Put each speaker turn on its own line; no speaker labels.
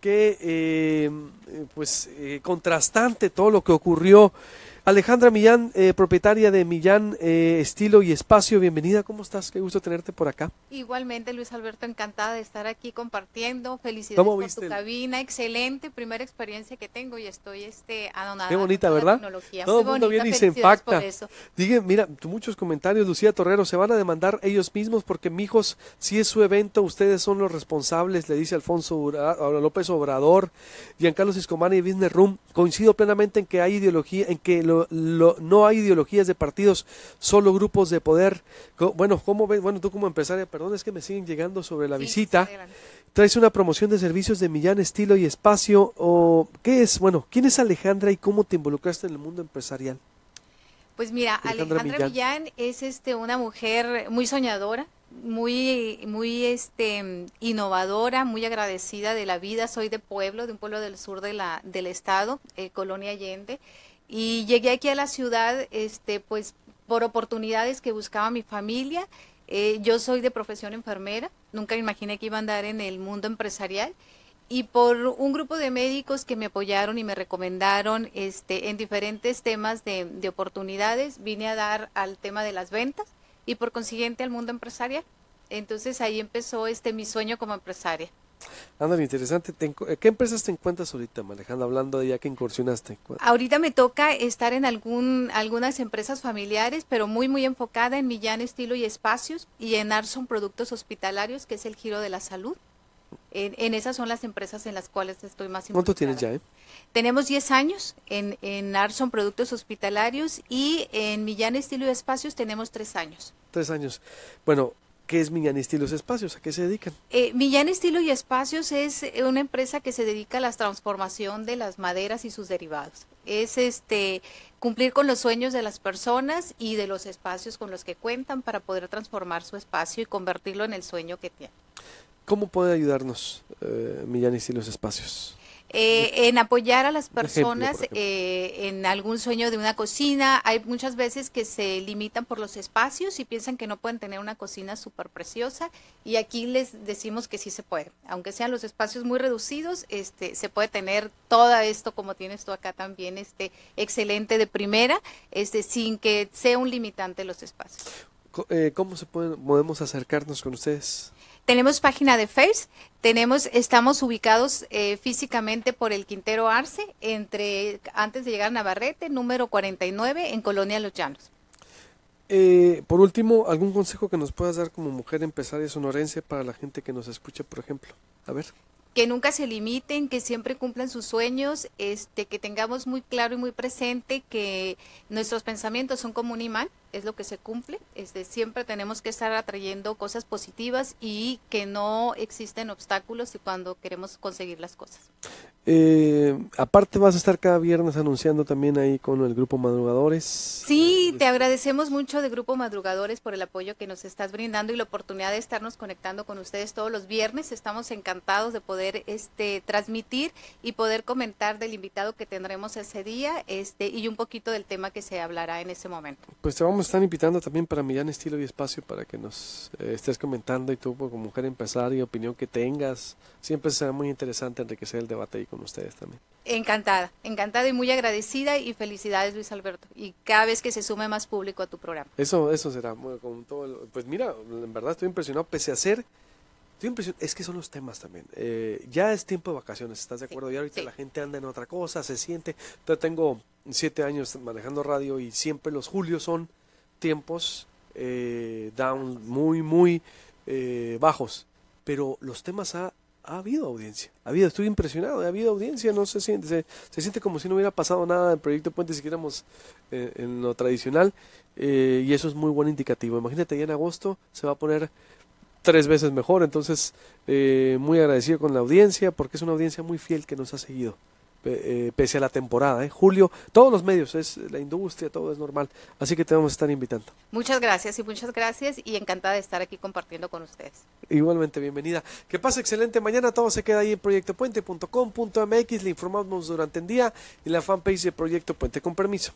que eh, eh, pues, eh, contrastante todo lo que ocurrió Alejandra Millán, eh, propietaria de Millán eh, Estilo y Espacio, bienvenida, ¿cómo estás? Qué gusto tenerte por acá.
Igualmente, Luis Alberto, encantada de estar aquí compartiendo. Felicidades por tu cabina, excelente, primera experiencia que tengo y estoy este, Qué bonita, ¿verdad? Tecnología. Todo el mundo viene y se impacta.
Dije, mira, muchos comentarios, Lucía Torrero, se van a demandar ellos mismos porque, mijos, si es su evento, ustedes son los responsables, le dice Alfonso López Obrador, Giancarlo Siscomani y Business Room. Coincido plenamente en que hay ideología, en que lo no hay ideologías de partidos, solo grupos de poder. Bueno, ¿cómo ves? Bueno, tú como empresaria, perdón, es que me siguen llegando sobre la visita. Traes una promoción de servicios de Millán Estilo y Espacio. O, ¿Qué es? Bueno, ¿quién es Alejandra y cómo te involucraste en el mundo empresarial?
Pues mira, Alejandra, Millán. es este, una mujer muy soñadora, muy, muy este, innovadora, muy agradecida de la vida. Soy de pueblo, de un pueblo del sur de la, del estado, eh, Colonia Allende. Y llegué aquí a la ciudad, este, pues por oportunidades que buscaba mi familia. Eh, yo soy de profesión enfermera, nunca imaginé que iba a andar en el mundo empresarial. Y por un grupo de médicos que me apoyaron y me recomendaron este, en diferentes temas de, de oportunidades, vine a dar al tema de las ventas y por consiguiente al mundo empresarial. Entonces ahí empezó este mi sueño como empresaria.
Ándale, interesante. ¿Qué empresas te encuentras ahorita, manejando hablando de ya que incursionaste?
Ahorita me toca estar en algún, algunas empresas familiares, pero muy, muy enfocada en Millán Estilo y Espacios y en Arson Productos Hospitalarios, que es el giro de la salud. En, esas son las empresas en las cuales estoy más involucrada. ¿Cuánto tienes ya? Eh? Tenemos 10 años en, en Arson Productos Hospitalarios y en Millán Estilo y Espacios tenemos 3 años.
3 años. Bueno, ¿Qué es Millán Estilos Espacios? ¿A qué se dedican?
Eh, Millán Estilos y Espacios es eh, una empresa que se dedica a la transformación de las maderas y sus derivados. Es este cumplir con los sueños de las personas y de los espacios con los que cuentan para poder transformar su espacio y convertirlo en el sueño que tienen.
¿Cómo puede ayudarnos eh, Millán Estilos Espacios?
Eh, en apoyar a las personas eh, en algún sueño de una cocina. Hay muchas veces que se limitan por los espacios y piensan que no pueden tener una cocina súper preciosa y aquí les decimos que sí se puede. Aunque sean los espacios muy reducidos, este, se puede tener todo esto como tienes tú acá también, este, excelente de primera, este, sin que sea un limitante los espacios.
Eh, ¿Cómo se pueden, podemos acercarnos con ustedes?
Tenemos página de Face, tenemos, estamos ubicados eh, físicamente por el Quintero Arce, entre antes de llegar a Navarrete, número 49, en Colonia Los Llanos.
Eh, por último, algún consejo que nos puedas dar como mujer empresaria sonorense para la gente que nos escucha, por ejemplo. A ver.
Que nunca se limiten, que siempre cumplan sus sueños, este, que tengamos muy claro y muy presente que nuestros pensamientos son como un imán, es lo que se cumple. Este, siempre tenemos que estar atrayendo cosas positivas y que no existen obstáculos y cuando queremos conseguir las cosas.
Eh, aparte vas a estar cada viernes anunciando también ahí con el Grupo Madrugadores. Sí, te
agradecemos mucho de Grupo Madrugadores por el apoyo que nos estás brindando y la oportunidad de estarnos conectando con ustedes todos los viernes. Estamos encantados de poder este, transmitir y poder comentar del invitado que tendremos ese día este, y un poquito del tema que se hablará en ese momento.
Pues te vamos están invitando también para en Estilo y Espacio para que nos eh, estés comentando y tú pues, como mujer empezar y opinión que tengas. Siempre será muy interesante enriquecer el debate ahí con ustedes también.
Encantada, encantada y muy agradecida y felicidades Luis Alberto. Y cada vez que se sume más público a tu programa.
Eso, eso será, con todo pues mira, en verdad estoy impresionado, pese a ser es que son los temas también. Eh, ya es tiempo de vacaciones, ¿estás de acuerdo? y ahorita la gente anda en otra cosa, se siente. Yo tengo siete años manejando radio y siempre los julios son tiempos eh, down muy, muy eh, bajos. Pero los temas ha, ha habido audiencia. Ha habido, estoy impresionado, ha habido audiencia. No se siente, se, siente como si no hubiera pasado nada en Proyecto Puente, siquiera eh, en lo tradicional. y eso es muy buen indicativo. Imagínate, ya en agosto se va a poner tres veces mejor. Entonces, muy agradecido con la audiencia, porque es una audiencia muy fiel que nos ha seguido. Eh, pese a la temporada. ¿eh? Julio, todos los medios, es la industria, todo es normal. Así que te vamos a estar invitando.
Muchas gracias y muchas gracias y encantada de estar aquí compartiendo con ustedes.
Igualmente, bienvenida. Que pase excelente mañana. Todo se queda ahí en proyectopuente.com.mx. Le informamos durante el día y la fanpage de Proyecto Puente. Con permiso.